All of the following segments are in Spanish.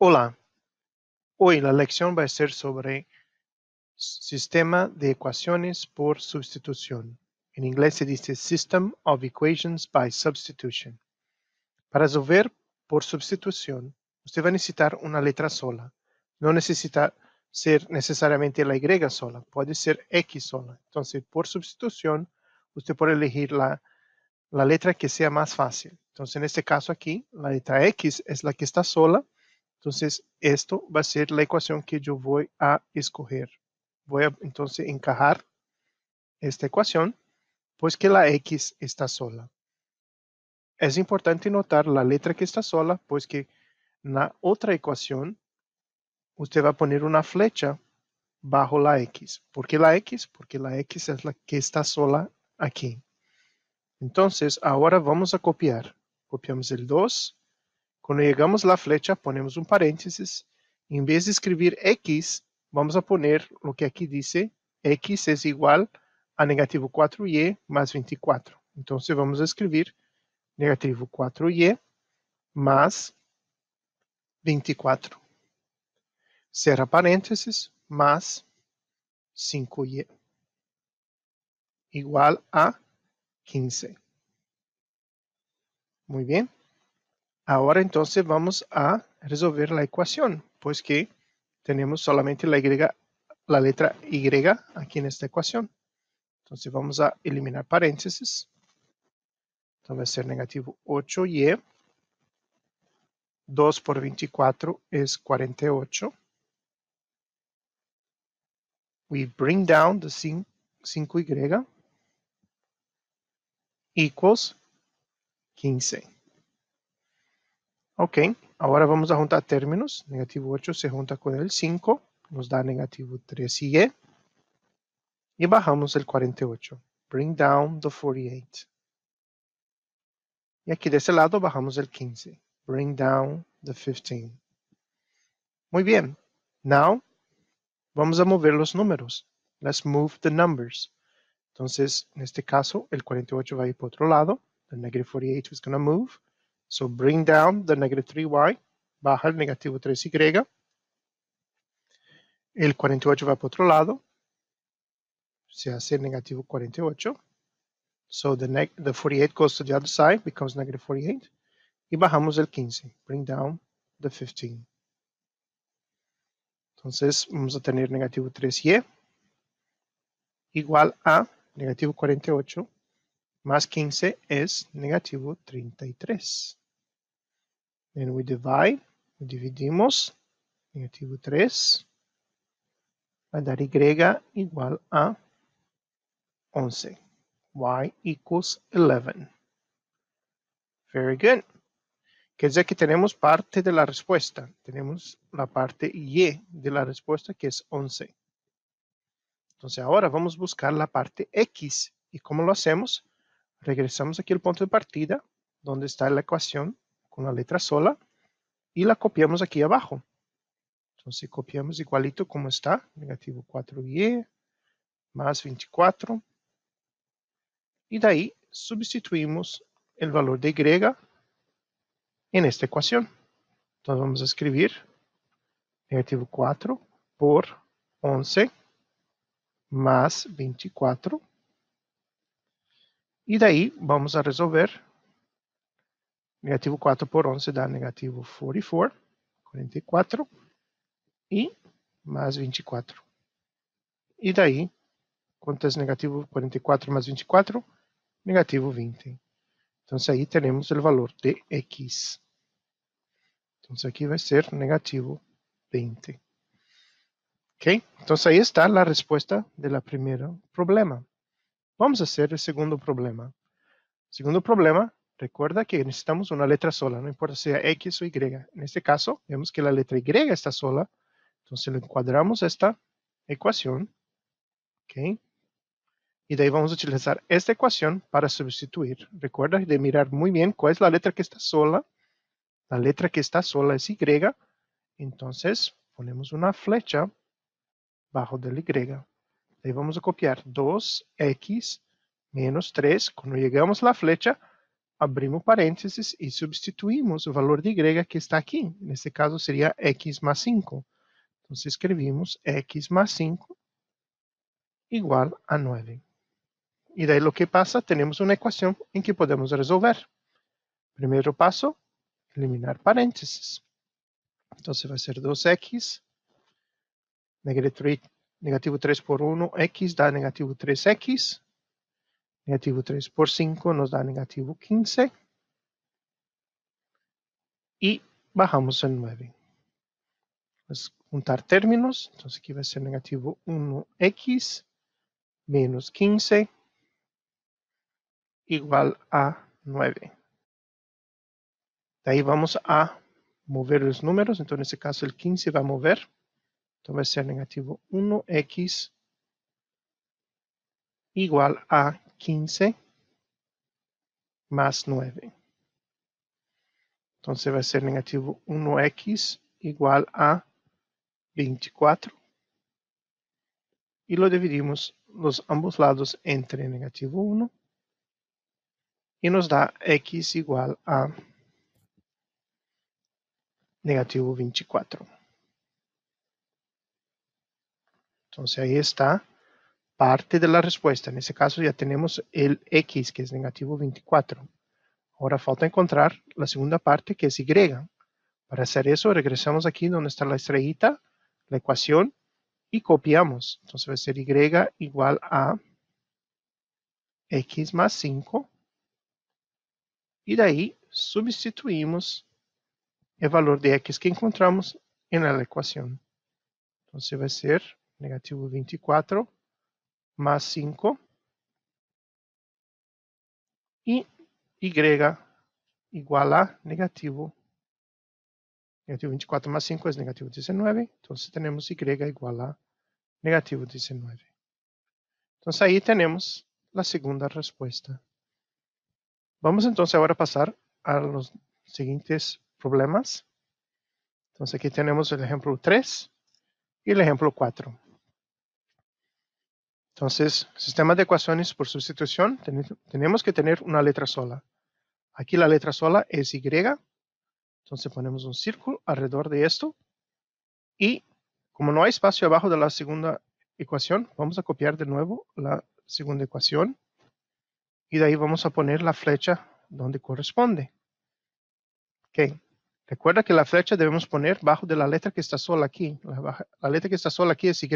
Hola, hoy la lección va a ser sobre sistema de ecuaciones por sustitución. En inglés se dice System of Equations by Substitution. Para resolver por sustitución, usted va a necesitar una letra sola. No necesita ser necesariamente la Y sola, puede ser X sola. Entonces, por sustitución, usted puede elegir la, la letra que sea más fácil. Entonces, en este caso aquí, la letra X es la que está sola entonces, esto va a ser la ecuación que yo voy a escoger. Voy a entonces encajar esta ecuación, pues que la x está sola. Es importante notar la letra que está sola, pues que en la otra ecuación usted va a poner una flecha bajo la x. ¿Por qué la x? Porque la x es la que está sola aquí. Entonces, ahora vamos a copiar. Copiamos el 2 Quando llegamos la flecha, ponemos um paréntesis. En vez de escribir x, vamos a poner o que aqui diz: x é igual a negativo 4y más 24. Então, vamos a escribir negativo 4y más 24. Cerra parênteses, mais 5y. Igual a 15. Muito bem. Ahora entonces vamos a resolver la ecuación, pues que tenemos solamente la, y, la letra Y aquí en esta ecuación. Entonces vamos a eliminar paréntesis. Entonces va a ser negativo 8y. 2 e. por 24 es 48. We bring down the 5y equals 15. Ok, ahora vamos a juntar términos. Negativo 8 se junta con el 5, nos da negativo 3y. E. Y bajamos el 48. Bring down the 48. Y aquí de ese lado bajamos el 15. Bring down the 15. Muy bien. Now, vamos a mover los números. Let's move the numbers. Entonces, en este caso, el 48 va a ir por otro lado. The negative 48 is going to move. So bring down the negative 3y, baja el negativo 3y. El 48 va por otro lado, se hace el negativo 48. So the, 48 goes to the other side, becomes negative 48. Y bajamos el 15, bring down the 15. Entonces vamos a tener negativo 3y igual a negativo 48 más 15 es negativo 33. Then we divide, dividimos, negativo 3, va dar y igual a 11. y equals 11. Very good. Quiere decir que tenemos parte de la respuesta. Tenemos la parte y de la respuesta que es 11. Entonces ahora vamos a buscar la parte x. ¿Y cómo lo hacemos? regressamos aqui al ponto de partida, onde está a equação com a letra sola, e la copiamos aqui abaixo. Então, se copiamos igualito como está, negativo 4y mais 24. e daí substituímos o el valor de y en esta equação. Então, vamos escrever escribir negativo 4 por 11 mais 24 e daí vamos a resolver. Negativo 4 por 11 dá negativo 44, 44 e mais 24. E daí, quantas é negativo 44 mais 24? Negativo 20. Então, aí teremos o valor de x. Então, aqui vai ser negativo 20. Ok? Então, aí está a resposta do primeiro problema. Vamos a hacer el segundo problema. Segundo problema, recuerda que necesitamos una letra sola, no importa si sea X o Y. En este caso, vemos que la letra Y está sola, entonces le encuadramos esta ecuación, Y de ahí vamos a utilizar esta ecuación para sustituir. Recuerda de mirar muy bien cuál es la letra que está sola. La letra que está sola es Y. Entonces ponemos una flecha bajo del Y. Daí vamos a copiar 2x menos 3. Quando chegamos à flecha, abrimos parênteses e substituímos o valor de y que está aqui. Nesse caso seria x mais 5. Então escrevimos x mais 5 igual a 9. E daí o que passa? Temos uma equação em que podemos resolver. Primeiro passo, eliminar parênteses. Então vai ser 2x, negative Negativo 3 por 1, x da negativo 3x. Negativo 3 por 5 nos da negativo 15. Y bajamos el 9. a juntar términos, entonces aquí va a ser negativo 1x menos 15 igual a 9. De ahí vamos a mover los números, entonces en este caso el 15 va a mover entonces va a ser negativo 1x igual a 15 más 9. Entonces va a ser negativo 1x igual a 24. Y lo dividimos los ambos lados entre negativo 1 y nos da x igual a negativo 24. Entonces ahí está parte de la respuesta. En este caso ya tenemos el x, que es negativo 24. Ahora falta encontrar la segunda parte, que es y. Para hacer eso, regresamos aquí donde está la estrellita, la ecuación, y copiamos. Entonces va a ser y igual a x más 5. Y de ahí sustituimos el valor de x que encontramos en la ecuación. Entonces va a ser negativo 24 más 5 y y igual a negativo negativo 24 más 5 es negativo 19 entonces tenemos y igual a negativo 19 entonces ahí tenemos la segunda respuesta vamos entonces ahora a pasar a los siguientes problemas entonces aquí tenemos el ejemplo 3 y el ejemplo 4 entonces, sistema de ecuaciones por sustitución, tenemos que tener una letra sola. Aquí la letra sola es Y. Entonces ponemos un círculo alrededor de esto. Y como no hay espacio abajo de la segunda ecuación, vamos a copiar de nuevo la segunda ecuación. Y de ahí vamos a poner la flecha donde corresponde. Ok. Recuerda que la flecha debemos poner bajo de la letra que está sola aquí. la letra que está sola aquí es Y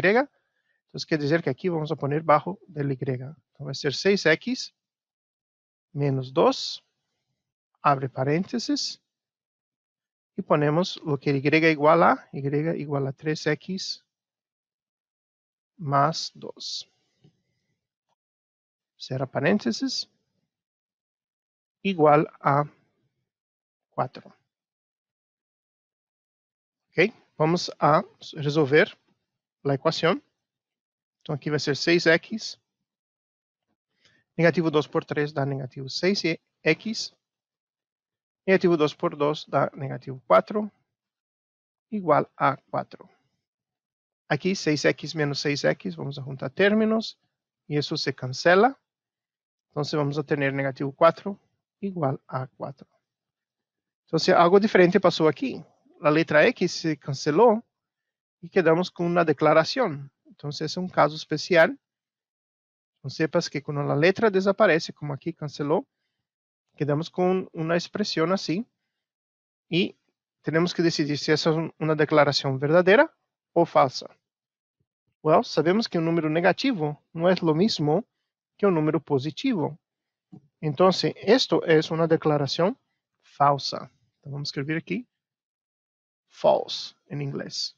entonces quiere decir que aquí vamos a poner bajo del y. Entonces va a ser 6x menos 2, abre paréntesis, y ponemos lo que y igual a, y igual a 3x más 2. Cierra paréntesis, igual a 4. Ok, vamos a resolver la ecuación. Então aqui vai ser 6x. Negativo 2 por 3 dá negativo 6x. Negativo 2 por 2 dá negativo 4. Igual a 4. Aqui 6x menos 6x, vamos juntar términos. E isso se cancela. Então vamos a ter negativo 4 igual a 4. Então algo diferente passou aqui. A letra X se cancelou e quedamos com uma declaração. Então esse é um caso especial. No sepas que quando a letra desaparece, como aqui cancelou, quedamos com uma expressão assim e temos que decidir se essa é uma declaração verdadeira ou falsa. Well, sabemos que um número negativo não é o mesmo que um número positivo. Então, isto é uma declaração falsa. Então, vamos escrever aqui false em inglês.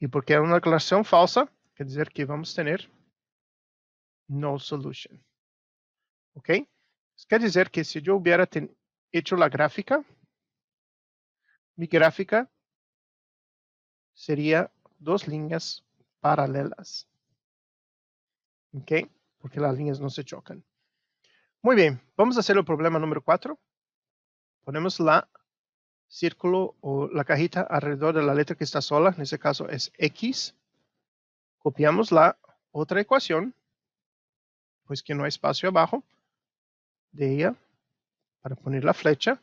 E porque é uma declaração falsa, quer dizer que vamos ter no solution. Ok? Isso quer dizer que se eu hubiera feito a gráfica, minha gráfica seria duas linhas paralelas. Ok? Porque as linhas não se chocam. Muito bem, vamos fazer o problema número 4. Ponemos lá círculo o la cajita alrededor de la letra que está sola, en este caso es X. Copiamos la otra ecuación, pues que no hay espacio abajo de ella para poner la flecha.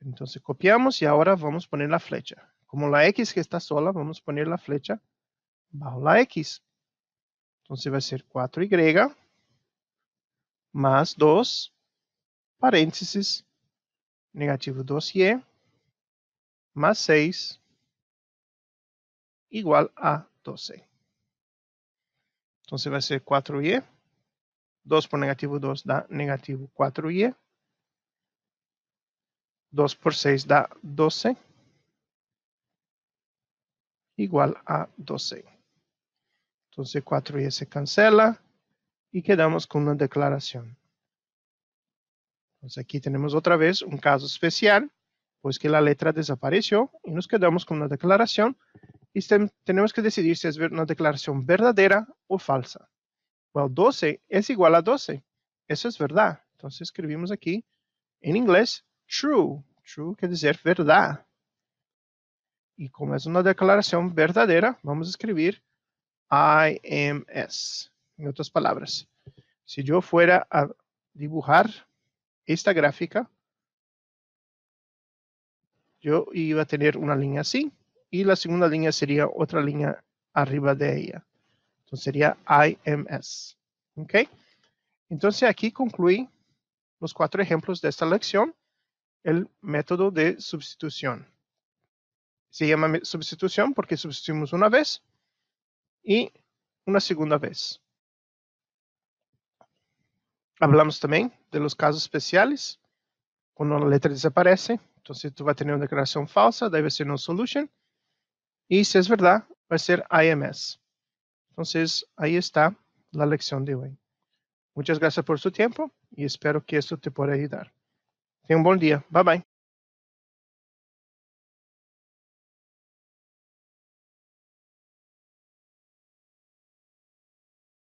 Entonces copiamos y ahora vamos a poner la flecha. Como la X que está sola, vamos a poner la flecha bajo la X. Entonces va a ser 4Y más 2, paréntesis, negativo 2Y, más 6 igual a 12. Entonces va a ser 4y. 2 por negativo 2 da negativo 4y. 2 por 6 da 12. Igual a 12. Entonces 4y se cancela y quedamos con una declaración. Entonces aquí tenemos otra vez un caso especial pues que la letra desapareció y nos quedamos con una declaración y tenemos que decidir si es una declaración verdadera o falsa. Well, 12 es igual a 12. Eso es verdad. Entonces escribimos aquí en inglés true. True quiere decir verdad. Y como es una declaración verdadera, vamos a escribir IMS. En otras palabras, si yo fuera a dibujar esta gráfica, yo iba a tener una línea así y la segunda línea sería otra línea arriba de ella. Entonces sería IMS. ¿Ok? Entonces aquí concluí los cuatro ejemplos de esta lección. El método de sustitución. Se llama sustitución porque sustituimos una vez y una segunda vez. Hablamos también de los casos especiales, cuando la letra desaparece, Então se tu vai ter uma declaração falsa, deve ser no solution. e se é verdade vai ser IMS. Então, aí está a lección de hoje. Muitas gracias por seu tempo e espero que isso te possa ajudar. Tenha um bom dia. Bye bye.